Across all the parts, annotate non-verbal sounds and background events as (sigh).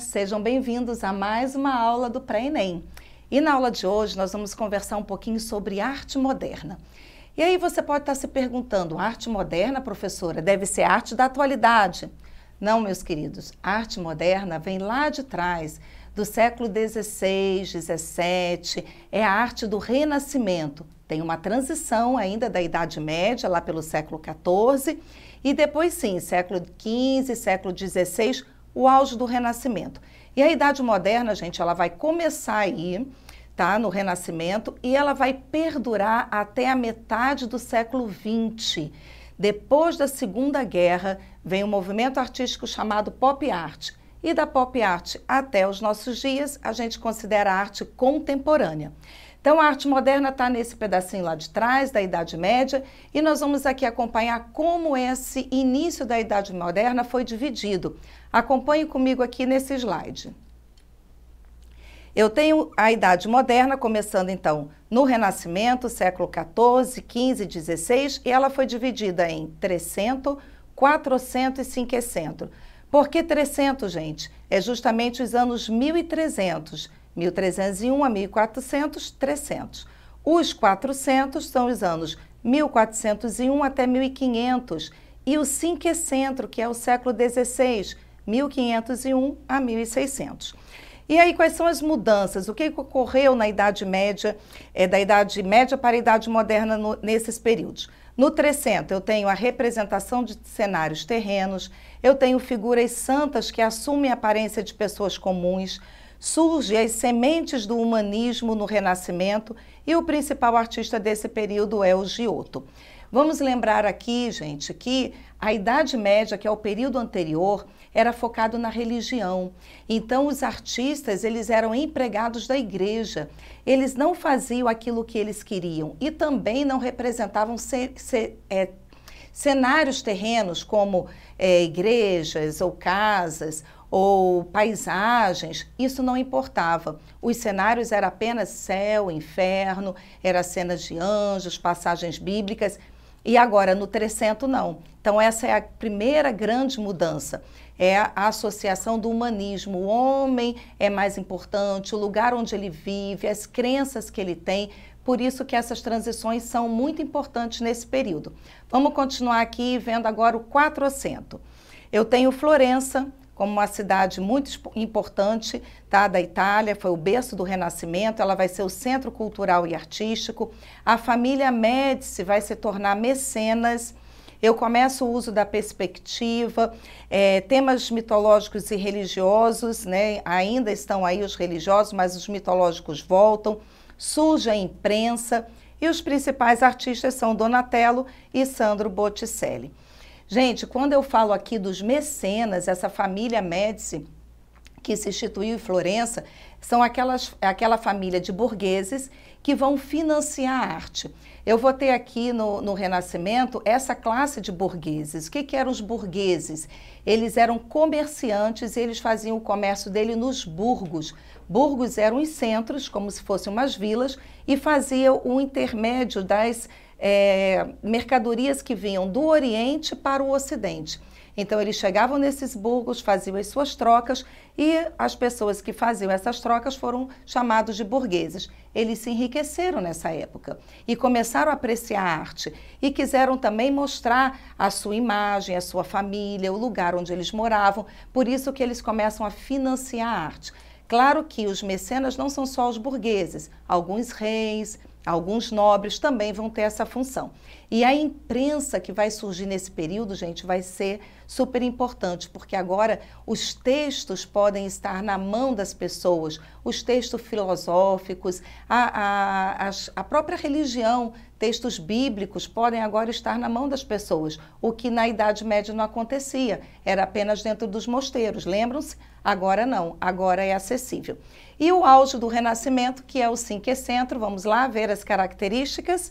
sejam bem-vindos a mais uma aula do Pré-ENEM. E na aula de hoje nós vamos conversar um pouquinho sobre arte moderna. E aí você pode estar se perguntando, arte moderna, professora, deve ser arte da atualidade? Não, meus queridos, arte moderna vem lá de trás, do século XVI, XVII, é a arte do Renascimento. Tem uma transição ainda da Idade Média, lá pelo século XIV, e depois sim, século XV, século XVI, o auge do Renascimento. E a Idade Moderna, gente, ela vai começar aí, tá, no Renascimento, e ela vai perdurar até a metade do século XX. Depois da Segunda Guerra, vem o um movimento artístico chamado pop art. E da pop art até os nossos dias, a gente considera a arte contemporânea. Então, a arte moderna está nesse pedacinho lá de trás, da Idade Média, e nós vamos aqui acompanhar como esse início da Idade Moderna foi dividido. Acompanhe comigo aqui nesse slide. Eu tenho a Idade Moderna, começando então no Renascimento, século XIV, XV, 16, e ela foi dividida em 300, 400 e 500. Por que 300, gente? É justamente os anos 1300. 1301 a 1400, 300. Os 400 são os anos 1401 até 1500 e o cinquecentro, que é o século XVI, 1501 a 1600. E aí, quais são as mudanças? O que ocorreu na Idade Média, é, da Idade Média para a Idade Moderna no, nesses períodos? No 300, eu tenho a representação de cenários terrenos, eu tenho figuras santas que assumem a aparência de pessoas comuns, surge as sementes do humanismo no Renascimento e o principal artista desse período é o Giotto. Vamos lembrar aqui, gente, que a Idade Média, que é o período anterior, era focado na religião. Então, os artistas, eles eram empregados da igreja. Eles não faziam aquilo que eles queriam e também não representavam ser, ser, é, cenários terrenos como é, igrejas ou casas ou paisagens, isso não importava. Os cenários eram apenas céu, inferno, eram cenas de anjos, passagens bíblicas. E agora, no 300, não. Então, essa é a primeira grande mudança. É a associação do humanismo. O homem é mais importante, o lugar onde ele vive, as crenças que ele tem. Por isso que essas transições são muito importantes nesse período. Vamos continuar aqui vendo agora o 400. Eu tenho Florença, como uma cidade muito importante tá, da Itália, foi o berço do Renascimento, ela vai ser o centro cultural e artístico. A família Médici vai se tornar mecenas. Eu começo o uso da perspectiva, é, temas mitológicos e religiosos, né? ainda estão aí os religiosos, mas os mitológicos voltam. Surge a imprensa e os principais artistas são Donatello e Sandro Botticelli. Gente, quando eu falo aqui dos mecenas, essa família Médici que se instituiu em Florença, são aquelas, é aquela família de burgueses que vão financiar a arte. Eu vou ter aqui no, no Renascimento essa classe de burgueses. O que, que, eram os burgueses? Eles eram comerciantes e eles faziam o comércio dele nos burgos. Burgos eram os centros, como se fossem umas vilas, e faziam o intermédio das é, mercadorias que vinham do Oriente para o Ocidente. Então, eles chegavam nesses burgos, faziam as suas trocas e as pessoas que faziam essas trocas foram chamados de burgueses. Eles se enriqueceram nessa época e começaram a apreciar a arte e quiseram também mostrar a sua imagem, a sua família, o lugar onde eles moravam. Por isso que eles começam a financiar a arte. Claro que os mecenas não são só os burgueses, alguns reis, Alguns nobres também vão ter essa função. E a imprensa que vai surgir nesse período, gente, vai ser super importante, porque agora os textos podem estar na mão das pessoas, os textos filosóficos, a, a, a própria religião, textos bíblicos podem agora estar na mão das pessoas, o que na Idade Média não acontecia, era apenas dentro dos mosteiros, lembram-se? Agora não, agora é acessível. E o auge do renascimento, que é o cinquecentro, vamos lá ver as características.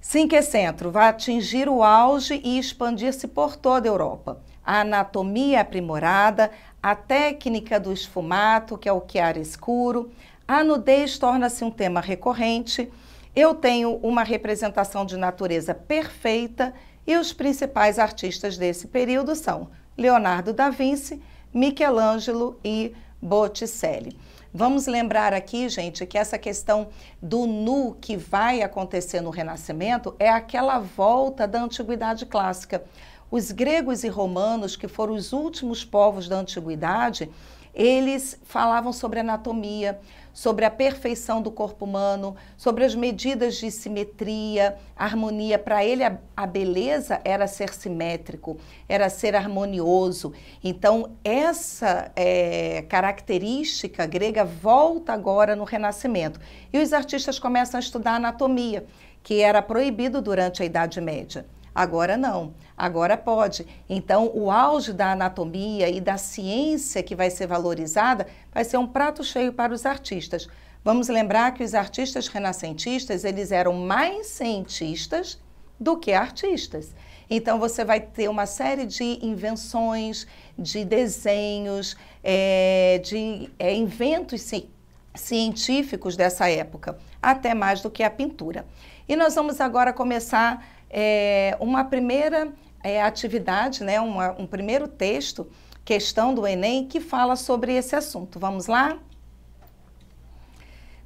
Cinquecentro vai atingir o auge e expandir-se por toda a Europa. A anatomia é aprimorada, a técnica do esfumato, que é o chiar escuro, a nudez torna-se um tema recorrente. Eu tenho uma representação de natureza perfeita e os principais artistas desse período são Leonardo da Vinci, Michelangelo e Botticelli. Vamos lembrar aqui, gente, que essa questão do nu que vai acontecer no Renascimento é aquela volta da antiguidade clássica. Os gregos e romanos, que foram os últimos povos da antiguidade, eles falavam sobre anatomia, sobre a perfeição do corpo humano, sobre as medidas de simetria, harmonia. Para ele, a, a beleza era ser simétrico, era ser harmonioso. Então, essa é, característica grega volta agora no Renascimento. E os artistas começam a estudar anatomia, que era proibido durante a Idade Média. Agora não, agora pode. Então, o auge da anatomia e da ciência que vai ser valorizada vai ser um prato cheio para os artistas. Vamos lembrar que os artistas renascentistas, eles eram mais cientistas do que artistas. Então você vai ter uma série de invenções, de desenhos, é, de é, inventos ci científicos dessa época, até mais do que a pintura. E nós vamos agora começar é, uma primeira é, atividade, né, uma, um primeiro texto, questão do Enem, que fala sobre esse assunto. Vamos lá?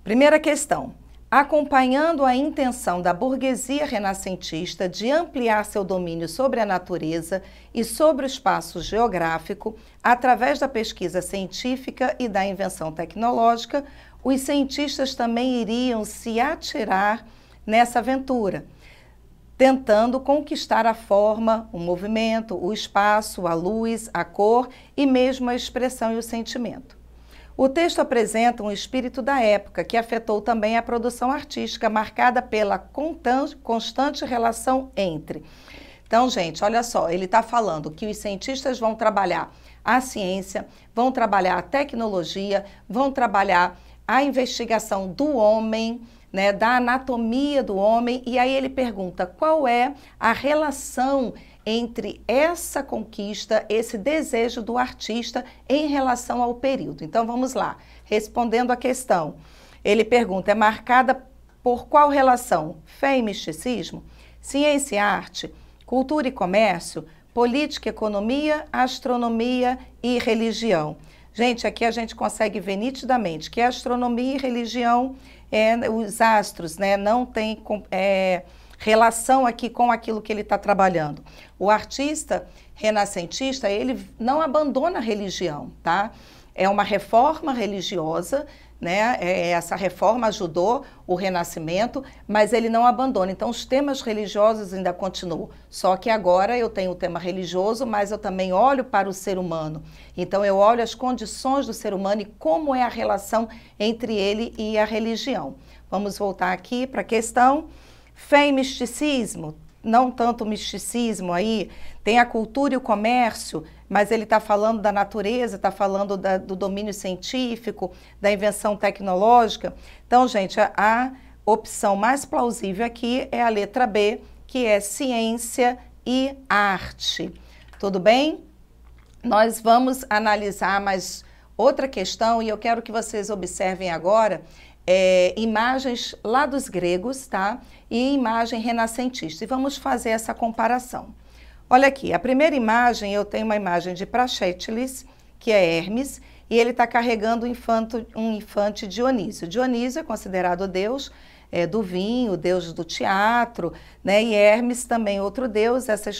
Primeira questão. Acompanhando a intenção da burguesia renascentista de ampliar seu domínio sobre a natureza e sobre o espaço geográfico, através da pesquisa científica e da invenção tecnológica, os cientistas também iriam se atirar nessa aventura tentando conquistar a forma, o movimento, o espaço, a luz, a cor e mesmo a expressão e o sentimento. O texto apresenta um espírito da época que afetou também a produção artística, marcada pela constante relação entre. Então, gente, olha só, ele está falando que os cientistas vão trabalhar a ciência, vão trabalhar a tecnologia, vão trabalhar a investigação do homem né, da anatomia do homem, e aí ele pergunta qual é a relação entre essa conquista, esse desejo do artista em relação ao período. Então vamos lá, respondendo a questão. Ele pergunta: é marcada por qual relação? Fé e misticismo? Ciência e arte? Cultura e comércio? Política, economia, astronomia e religião? Gente, aqui a gente consegue ver nitidamente que é astronomia e religião é, os astros, né? Não tem é, relação aqui com aquilo que ele está trabalhando. O artista renascentista, ele não abandona a religião, tá? É uma reforma religiosa né? É, é, essa reforma ajudou o renascimento, mas ele não abandona. Então, os temas religiosos ainda continuam. Só que agora eu tenho o tema religioso, mas eu também olho para o ser humano. Então, eu olho as condições do ser humano e como é a relação entre ele e a religião. Vamos voltar aqui para a questão. Fé e misticismo não tanto o misticismo aí, tem a cultura e o comércio, mas ele está falando da natureza, está falando da, do domínio científico, da invenção tecnológica. Então, gente, a, a opção mais plausível aqui é a letra B, que é ciência e arte. Tudo bem? Nós vamos analisar mais outra questão e eu quero que vocês observem agora é, imagens lá dos gregos, tá? E imagem renascentista. E vamos fazer essa comparação. Olha aqui, a primeira imagem, eu tenho uma imagem de Praxétiles, que é Hermes, e ele está carregando um infante, um infante Dionísio. Dionísio é considerado deus é, do vinho, deus do teatro, né? E Hermes também outro deus. Essa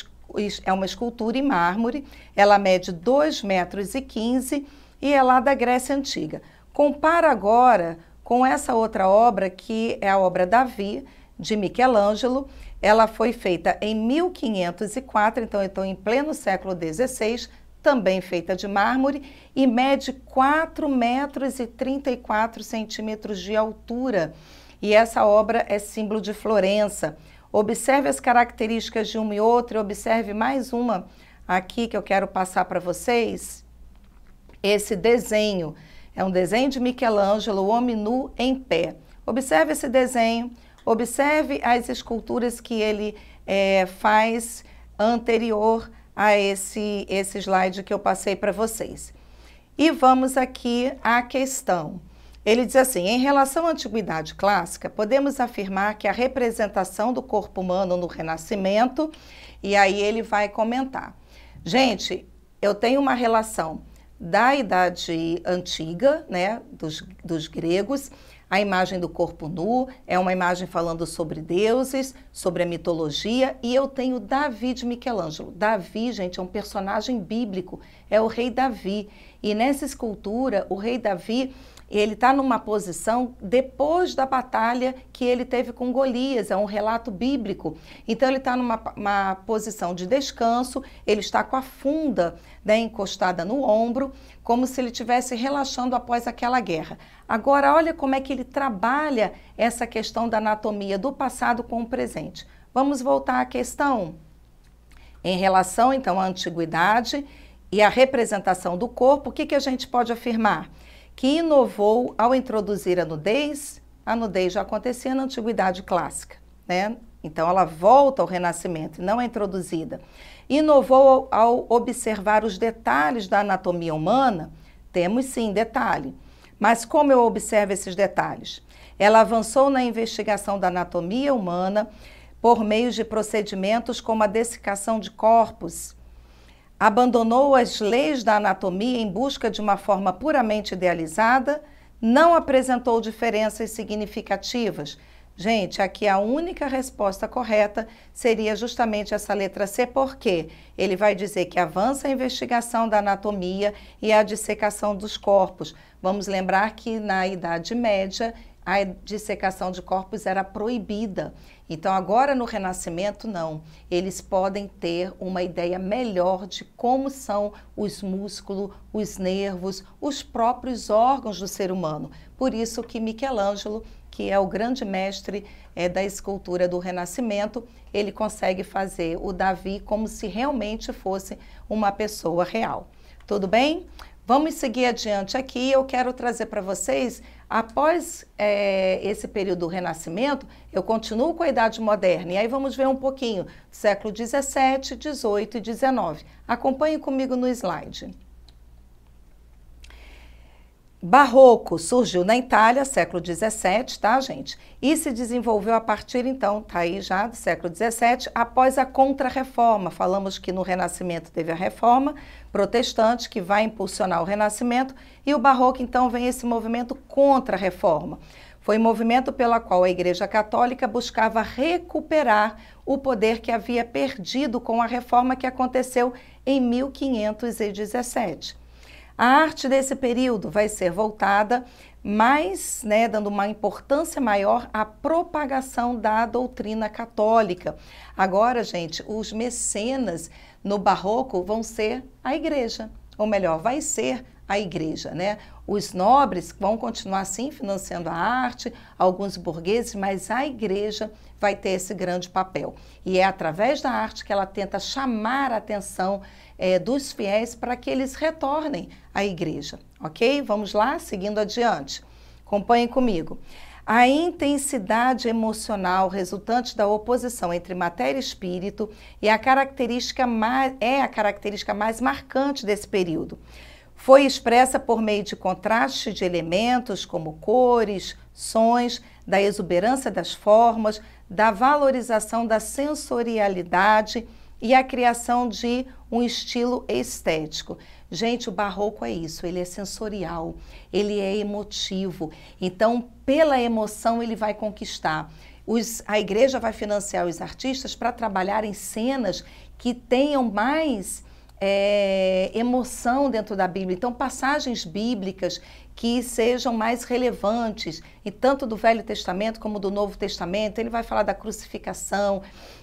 é uma escultura em mármore, ela mede 2 metros e 15 e é lá da Grécia Antiga. Compara agora com essa outra obra, que é a obra Davi, de Michelangelo. Ela foi feita em 1504, então, então em pleno século XVI, também feita de mármore e mede 4 metros e 34 centímetros de altura. E essa obra é símbolo de Florença. Observe as características de uma e outra e observe mais uma aqui que eu quero passar para vocês. Esse desenho é um desenho de Michelangelo, o homem nu em pé. Observe esse desenho, observe as esculturas que ele é, faz anterior a esse, esse slide que eu passei para vocês. E vamos aqui à questão. Ele diz assim: em relação à antiguidade clássica, podemos afirmar que a representação do corpo humano no Renascimento, e aí ele vai comentar. Gente, eu tenho uma relação da idade antiga, né, dos, dos gregos, a imagem do corpo nu, é uma imagem falando sobre deuses, sobre a mitologia, e eu tenho Davi de Michelangelo. Davi, gente, é um personagem bíblico, é o rei Davi. E nessa escultura, o rei Davi, ele está numa posição depois da batalha que ele teve com Golias, é um relato bíblico. Então ele está numa posição de descanso, ele está com a funda né, encostada no ombro, como se ele estivesse relaxando após aquela guerra. Agora, olha como é que ele trabalha essa questão da anatomia do passado com o presente. Vamos voltar à questão em relação, então, à antiguidade e à representação do corpo. O que, que a gente pode afirmar? que inovou ao introduzir a nudez. A nudez já acontecia na antiguidade clássica, né? Então ela volta ao Renascimento, não é introduzida. Inovou ao observar os detalhes da anatomia humana. Temos sim detalhe, mas como eu observo esses detalhes? Ela avançou na investigação da anatomia humana por meio de procedimentos como a dessicação de corpos, abandonou as leis da anatomia em busca de uma forma puramente idealizada, não apresentou diferenças significativas. Gente, aqui a única resposta correta seria justamente essa letra C, porque ele vai dizer que avança a investigação da anatomia e a dissecação dos corpos. Vamos lembrar que na Idade Média a dissecação de corpos era proibida. Então, agora no Renascimento, não. Eles podem ter uma ideia melhor de como são os músculos, os nervos, os próprios órgãos do ser humano. Por isso que Michelangelo, que é o grande mestre é, da escultura do Renascimento, ele consegue fazer o Davi como se realmente fosse uma pessoa real. Tudo bem? Vamos seguir adiante aqui. Eu quero trazer para vocês, após é, esse período do Renascimento, eu continuo com a Idade Moderna. E aí vamos ver um pouquinho século 17, 18 e 19. Acompanhe comigo no slide. Barroco surgiu na Itália, século XVII, tá, gente? E se desenvolveu a partir, então, tá aí já, do século XVII, após a Contra-Reforma. Falamos que no Renascimento teve a Reforma protestante, que vai impulsionar o Renascimento, e o Barroco, então, vem esse movimento Contra-Reforma. Foi um movimento pela qual a Igreja Católica buscava recuperar o poder que havia perdido com a reforma que aconteceu em 1517. A arte desse período vai ser voltada mais, né, dando uma importância maior à propagação da doutrina católica. Agora, gente, os mecenas no barroco vão ser a igreja, ou melhor, vai ser a igreja, né? Os nobres vão continuar assim financiando a arte, alguns burgueses, mas a igreja vai ter esse grande papel. E é através da arte que ela tenta chamar a atenção é, dos fiéis para que eles retornem à igreja, ok? Vamos lá, seguindo adiante. Acompanhem comigo. A intensidade emocional resultante da oposição entre matéria e espírito é a característica mais, é a característica mais marcante desse período. Foi expressa por meio de contraste de elementos como cores, sons, da exuberância das formas, da valorização da sensorialidade e a criação de um estilo estético. Gente, o barroco é isso, ele é sensorial, ele é emotivo. Então, pela emoção ele vai conquistar. Os, a igreja vai financiar os artistas para trabalhar em cenas que tenham mais é, emoção dentro da Bíblia. Então, passagens bíblicas que sejam mais relevantes, e tanto do Velho Testamento como do Novo Testamento. Ele vai falar da crucificação,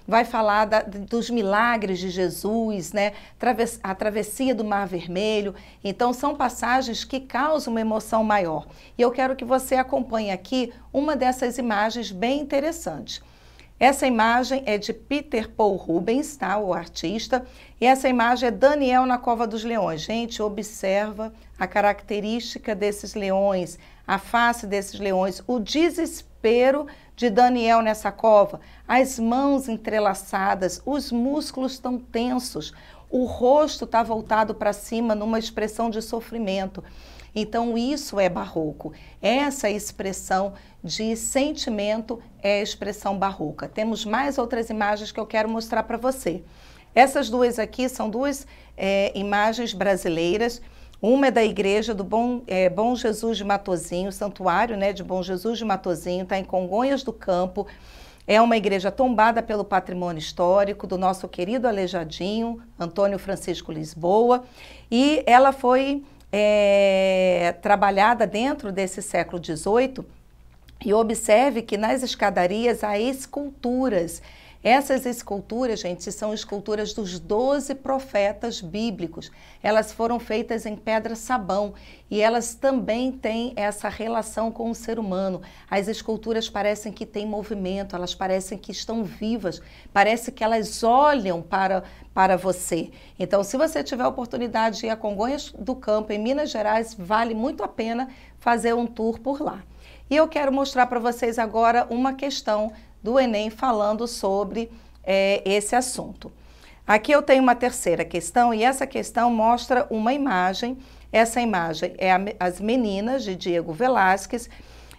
vai falar da, dos milagres de Jesus, né? Traves, a travessia do Mar Vermelho. Então, são passagens que causam uma emoção maior. E eu quero que você acompanhe aqui uma dessas imagens bem interessantes. Essa imagem é de Peter Paul Rubens, tá? O artista. E essa imagem é Daniel na Cova dos Leões. Gente, observa a característica desses leões, a face desses leões, o desespero de Daniel nessa cova, as mãos entrelaçadas, os músculos tão tensos, o rosto está voltado para cima numa expressão de sofrimento. Então, isso é barroco. Essa expressão de sentimento é a expressão barroca. Temos mais outras imagens que eu quero mostrar para você. Essas duas aqui são duas é, imagens brasileiras. Uma é da igreja do Bom, é, Bom Jesus de Matozinho, santuário né, de Bom Jesus de Matozinho, está em Congonhas do Campo. É uma igreja tombada pelo patrimônio histórico do nosso querido aleijadinho, Antônio Francisco Lisboa. E ela foi é, trabalhada dentro desse século XVIII. E observe que nas escadarias há esculturas essas esculturas, gente, são esculturas dos 12 profetas bíblicos. Elas foram feitas em pedra sabão e elas também têm essa relação com o ser humano. As esculturas parecem que têm movimento, elas parecem que estão vivas, parece que elas olham para, para você. Então, se você tiver a oportunidade de ir a Congonhas do Campo, em Minas Gerais, vale muito a pena fazer um tour por lá. E eu quero mostrar para vocês agora uma questão do Enem falando sobre é, esse assunto. Aqui eu tenho uma terceira questão e essa questão mostra uma imagem. Essa imagem é a, As Meninas, de Diego Velásquez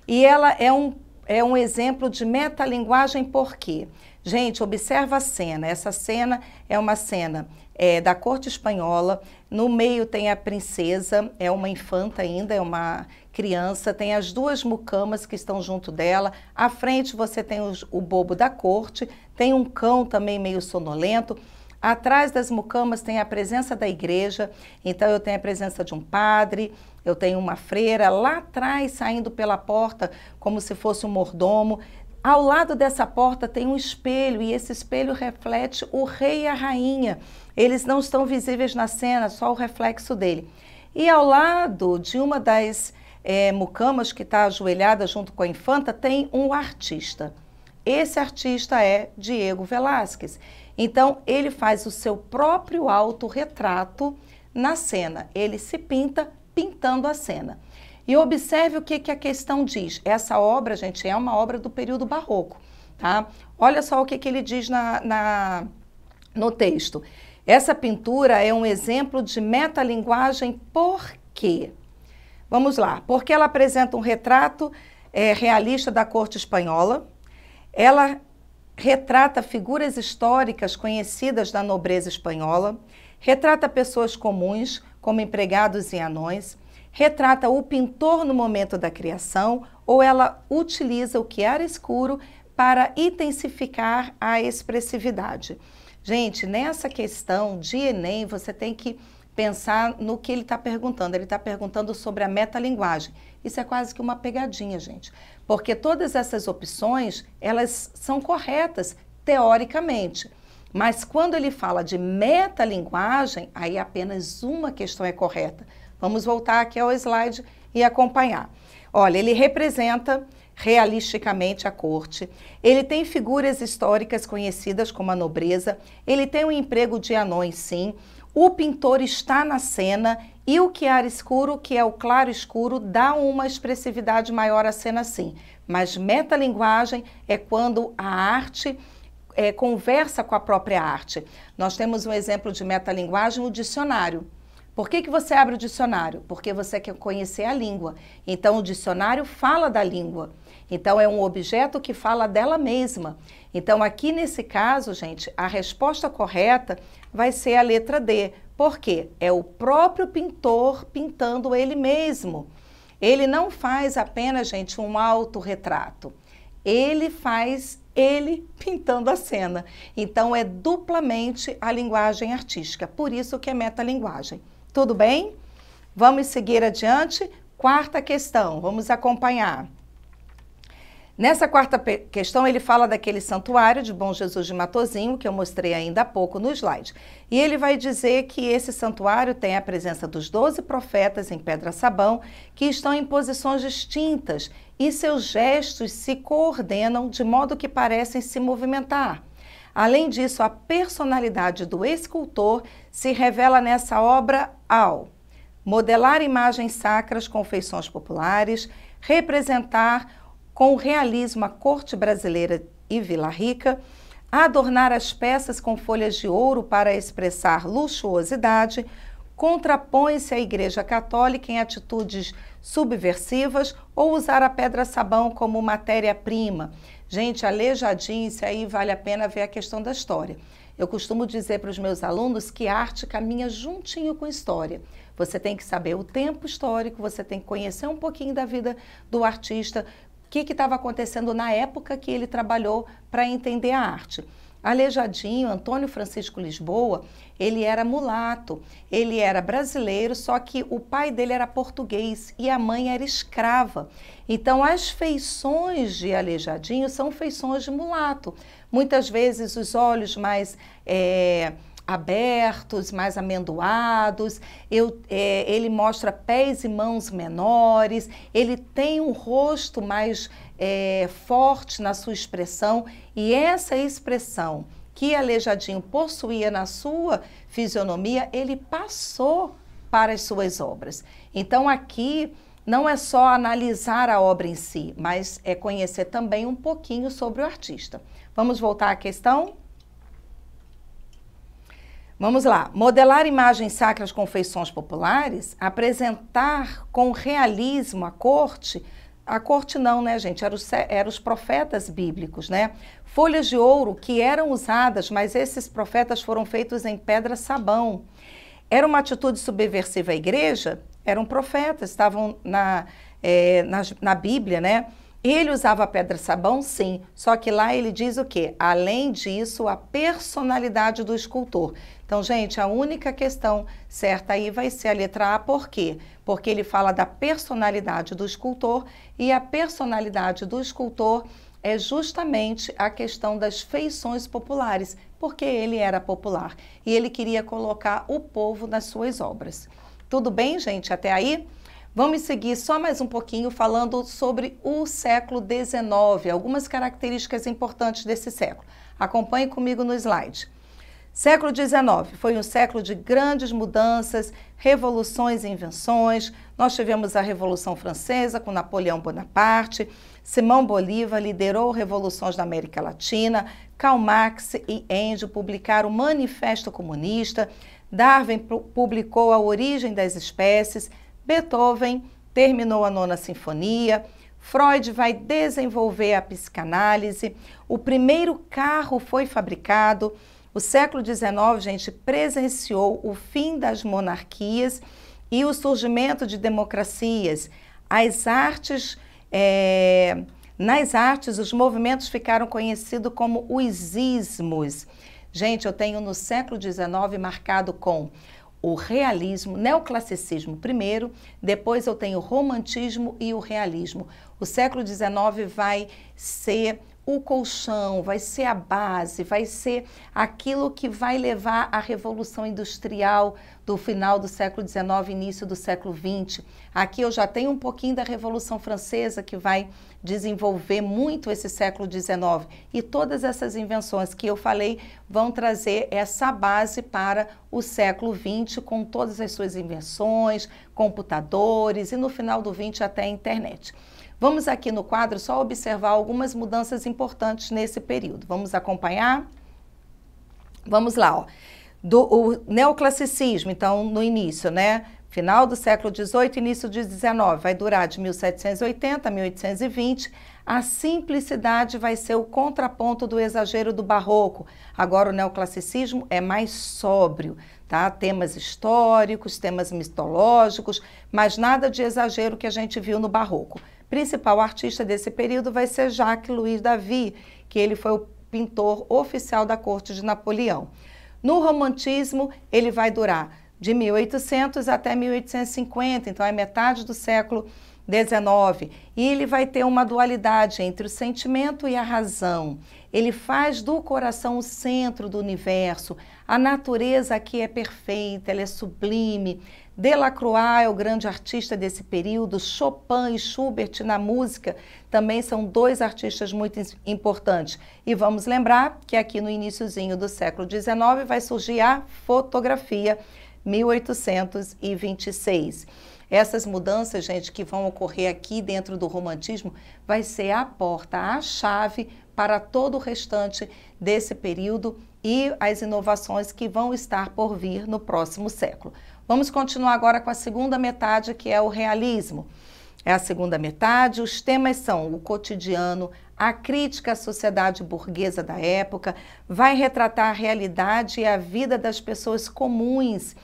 e ela é um, é um exemplo de metalinguagem por quê? Gente, observa a cena. Essa cena é uma cena é, da corte espanhola. No meio tem a princesa, é uma infanta ainda, é uma criança, tem as duas mucamas que estão junto dela. À frente você tem os, o bobo da corte, tem um cão também meio sonolento. Atrás das mucamas tem a presença da igreja, então eu tenho a presença de um padre, eu tenho uma freira lá atrás saindo pela porta como se fosse um mordomo. Ao lado dessa porta tem um espelho e esse espelho reflete o rei e a rainha. Eles não estão visíveis na cena, só o reflexo dele. E ao lado de uma das é, Mucamas, que está ajoelhada junto com a infanta, tem um artista. Esse artista é Diego Velázquez. Então, ele faz o seu próprio autorretrato na cena. Ele se pinta pintando a cena. E observe o que, que a questão diz. Essa obra, gente, é uma obra do período barroco, tá? Olha só o que, que ele diz na, na no texto. Essa pintura é um exemplo de metalinguagem porque Vamos lá, porque ela apresenta um retrato é, realista da corte espanhola, ela retrata figuras históricas conhecidas da nobreza espanhola, retrata pessoas comuns, como empregados e anões, retrata o pintor no momento da criação ou ela utiliza o que era escuro para intensificar a expressividade. Gente, nessa questão de Enem, você tem que pensar no que ele está perguntando. Ele está perguntando sobre a metalinguagem. Isso é quase que uma pegadinha, gente. Porque todas essas opções, elas são corretas teoricamente. Mas quando ele fala de metalinguagem, aí apenas uma questão é correta. Vamos voltar aqui ao slide e acompanhar. Olha, ele representa realisticamente a corte, ele tem figuras históricas conhecidas como a nobreza, ele tem um emprego de anões, sim, o pintor está na cena e o que é ar escuro, que é o claro escuro, dá uma expressividade maior à cena sim. Mas metalinguagem é quando a arte é, conversa com a própria arte. Nós temos um exemplo de metalinguagem, o dicionário. Por que, que você abre o dicionário? Porque você quer conhecer a língua. Então, o dicionário fala da língua. Então, é um objeto que fala dela mesma. Então, aqui nesse caso, gente, a resposta correta vai ser a letra D. Por quê? É o próprio pintor pintando ele mesmo. Ele não faz apenas, gente, um autorretrato. Ele faz ele (laughs) pintando a cena. Então é duplamente a linguagem artística, por isso que é metalinguagem. Tudo bem? Vamos seguir adiante. Quarta questão, vamos acompanhar. Nessa quarta questão, ele fala daquele santuário de Bom Jesus de Matozinho, que eu mostrei ainda há pouco no slide. E ele vai dizer que esse santuário tem a presença dos doze profetas em pedra-sabão, que estão em posições distintas e seus gestos se coordenam de modo que parecem se movimentar. Além disso, a personalidade do escultor se revela nessa obra ao modelar imagens sacras com feições populares, representar com o realismo a corte brasileira e Vila Rica, adornar as peças com folhas de ouro para expressar luxuosidade, contrapõe-se à Igreja Católica em atitudes subversivas ou usar a pedra-sabão como matéria-prima. Gente, aleijadinho, isso aí vale a pena ver a questão da história. Eu costumo dizer para os meus alunos que arte caminha juntinho com história. Você tem que saber o tempo histórico, você tem que conhecer um pouquinho da vida do artista, o que estava acontecendo na época que ele trabalhou para entender a arte. Aleijadinho, Antônio Francisco Lisboa, ele era mulato, ele era brasileiro, só que o pai dele era português e a mãe era escrava. Então, as feições de Aleijadinho são feições de mulato. Muitas vezes, os olhos mais é, abertos, mais amendoados, eu, é, ele mostra pés e mãos menores, ele tem um rosto mais é, forte na sua expressão e essa expressão que Aleijadinho possuía na sua fisionomia, ele passou para as suas obras. Então aqui não é só analisar a obra em si, mas é conhecer também um pouquinho sobre o artista. Vamos voltar à questão? Vamos lá. Modelar imagens sacras com feições populares, apresentar com realismo a corte. A corte não, né, gente? Eram os, era os profetas bíblicos, né? Folhas de ouro que eram usadas, mas esses profetas foram feitos em pedra sabão. Era uma atitude subversiva à igreja? Eram profetas, estavam na, é, na, na Bíblia, né? Ele usava pedra sabão, sim, só que lá ele diz o quê? Além disso, a personalidade do escultor. Então, gente, a única questão certa aí vai ser a letra A, por quê? Porque ele fala da personalidade do escultor e a personalidade do escultor é justamente a questão das feições populares, porque ele era popular e ele queria colocar o povo nas suas obras. Tudo bem, gente? Até aí? Vamos seguir só mais um pouquinho falando sobre o século XIX, algumas características importantes desse século. Acompanhe comigo no slide. Século XIX foi um século de grandes mudanças, revoluções e invenções. Nós tivemos a Revolução Francesa com Napoleão Bonaparte, Simão Bolívar liderou revoluções na América Latina, Karl Marx e Engels publicaram o Manifesto Comunista, Darwin publicou A Origem das Espécies, Beethoven terminou a Nona Sinfonia, Freud vai desenvolver a psicanálise, o primeiro carro foi fabricado, o século XIX, gente, presenciou o fim das monarquias e o surgimento de democracias. As artes, é, nas artes, os movimentos ficaram conhecidos como os ismos. Gente, eu tenho no século XIX marcado com o realismo, neoclassicismo primeiro, depois eu tenho o romantismo e o realismo. O século XIX vai ser o colchão, vai ser a base, vai ser aquilo que vai levar a revolução industrial do final do século XIX, início do século XX. Aqui eu já tenho um pouquinho da Revolução Francesa que vai desenvolver muito esse século XIX e todas essas invenções que eu falei vão trazer essa base para o século XX com todas as suas invenções, computadores e no final do XX até a internet. Vamos aqui no quadro só observar algumas mudanças importantes nesse período. Vamos acompanhar? Vamos lá, ó. Do, o neoclassicismo, então, no início, né? Final do século XVIII, início de XIX, vai durar de 1780 a 1820. A simplicidade vai ser o contraponto do exagero do barroco. Agora o neoclassicismo é mais sóbrio, tá? Temas históricos, temas mitológicos, mas nada de exagero que a gente viu no barroco principal artista desse período vai ser Jacques Louis David, que ele foi o pintor oficial da corte de Napoleão. No romantismo, ele vai durar de 1800 até 1850, então é metade do século 19, e ele vai ter uma dualidade entre o sentimento e a razão. Ele faz do coração o centro do universo. A natureza aqui é perfeita, ela é sublime, Delacroix é o grande artista desse período, Chopin e Schubert na música também são dois artistas muito importantes. E vamos lembrar que aqui no iníciozinho do século XIX vai surgir a fotografia, 1826. Essas mudanças, gente, que vão ocorrer aqui dentro do romantismo, vai ser a porta, a chave para todo o restante desse período e as inovações que vão estar por vir no próximo século. Vamos continuar agora com a segunda metade, que é o realismo. É a segunda metade, os temas são o cotidiano, a crítica à sociedade burguesa da época, vai retratar a realidade e a vida das pessoas comuns.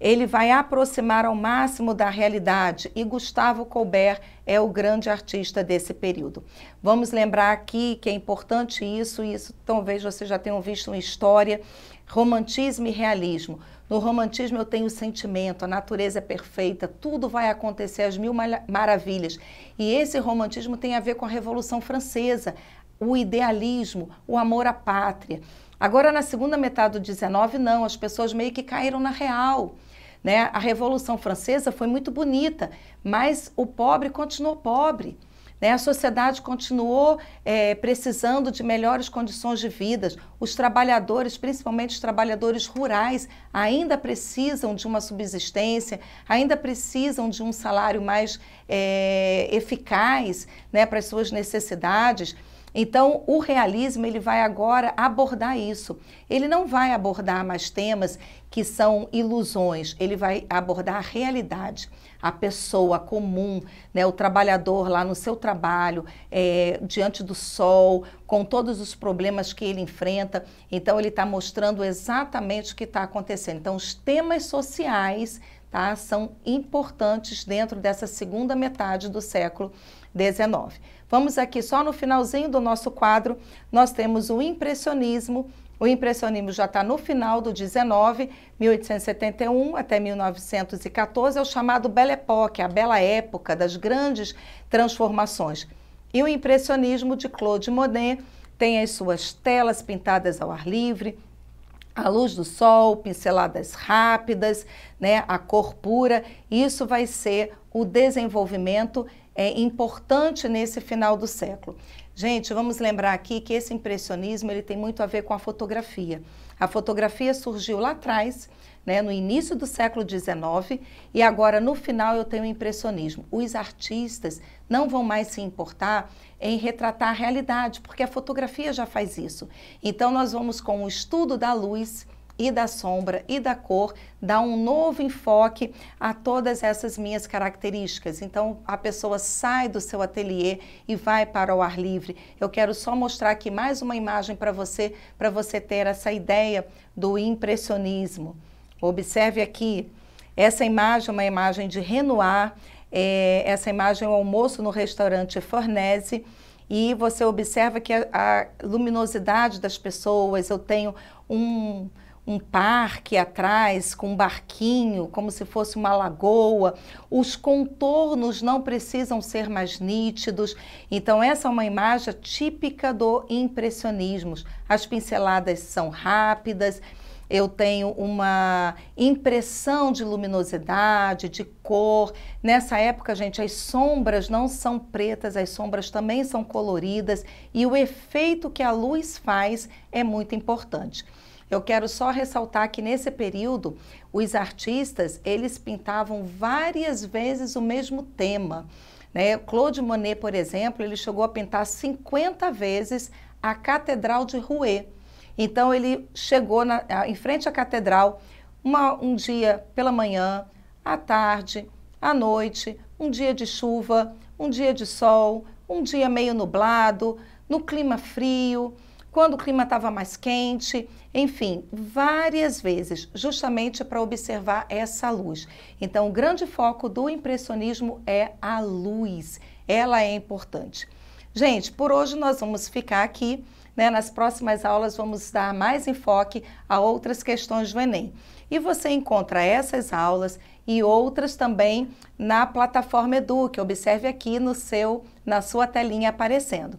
Ele vai aproximar ao máximo da realidade e Gustavo Colbert é o grande artista desse período. Vamos lembrar aqui que é importante isso, e isso talvez vocês já tenham visto em história, romantismo e realismo. No romantismo eu tenho o sentimento, a natureza é perfeita, tudo vai acontecer às mil maravilhas. E esse romantismo tem a ver com a Revolução Francesa, o idealismo, o amor à pátria. Agora, na segunda metade do 19, não, as pessoas meio que caíram na real. Né? A Revolução Francesa foi muito bonita, mas o pobre continuou pobre. Né? A sociedade continuou é, precisando de melhores condições de vida. Os trabalhadores, principalmente os trabalhadores rurais, ainda precisam de uma subsistência, ainda precisam de um salário mais é, eficaz né, para as suas necessidades. Então, o realismo ele vai agora abordar isso. Ele não vai abordar mais temas que são ilusões, ele vai abordar a realidade, a pessoa comum, né, o trabalhador lá no seu trabalho, é, diante do sol, com todos os problemas que ele enfrenta. Então, ele está mostrando exatamente o que está acontecendo. Então, os temas sociais tá, são importantes dentro dessa segunda metade do século XIX. Vamos aqui só no finalzinho do nosso quadro, nós temos o impressionismo. O impressionismo já está no final do 19, 1871 até 1914, é o chamado Belle Époque, a bela época das grandes transformações. E o impressionismo de Claude Monet tem as suas telas pintadas ao ar livre, a luz do sol, pinceladas rápidas, né, a cor pura, isso vai ser o desenvolvimento é, importante nesse final do século. Gente, vamos lembrar aqui que esse impressionismo ele tem muito a ver com a fotografia. A fotografia surgiu lá atrás, né, no início do século XIX, e agora no final eu tenho o impressionismo. Os artistas não vão mais se importar em retratar a realidade, porque a fotografia já faz isso. Então nós vamos com o estudo da luz e da sombra e da cor dá um novo enfoque a todas essas minhas características. Então a pessoa sai do seu ateliê e vai para o ar livre. Eu quero só mostrar aqui mais uma imagem para você, para você ter essa ideia do impressionismo. Observe aqui, essa imagem é uma imagem de Renoir, é, essa imagem é o um almoço no restaurante Fornese, e você observa que a, a luminosidade das pessoas, eu tenho um, um parque atrás com um barquinho, como se fosse uma lagoa. Os contornos não precisam ser mais nítidos. Então essa é uma imagem típica do impressionismo. As pinceladas são rápidas, eu tenho uma impressão de luminosidade, de cor. Nessa época, gente, as sombras não são pretas, as sombras também são coloridas e o efeito que a luz faz é muito importante. Eu quero só ressaltar que nesse período os artistas eles pintavam várias vezes o mesmo tema. Né? Claude Monet, por exemplo, ele chegou a pintar 50 vezes a Catedral de Rouet. Então ele chegou na, em frente à catedral uma, um dia pela manhã, à tarde, à noite, um dia de chuva, um dia de sol, um dia meio nublado, no clima frio quando o clima estava mais quente, enfim, várias vezes, justamente para observar essa luz. Então, o grande foco do impressionismo é a luz. Ela é importante. Gente, por hoje nós vamos ficar aqui. Né? Nas próximas aulas vamos dar mais enfoque a outras questões do Enem. E você encontra essas aulas e outras também na plataforma Edu, que observe aqui no seu, na sua telinha aparecendo.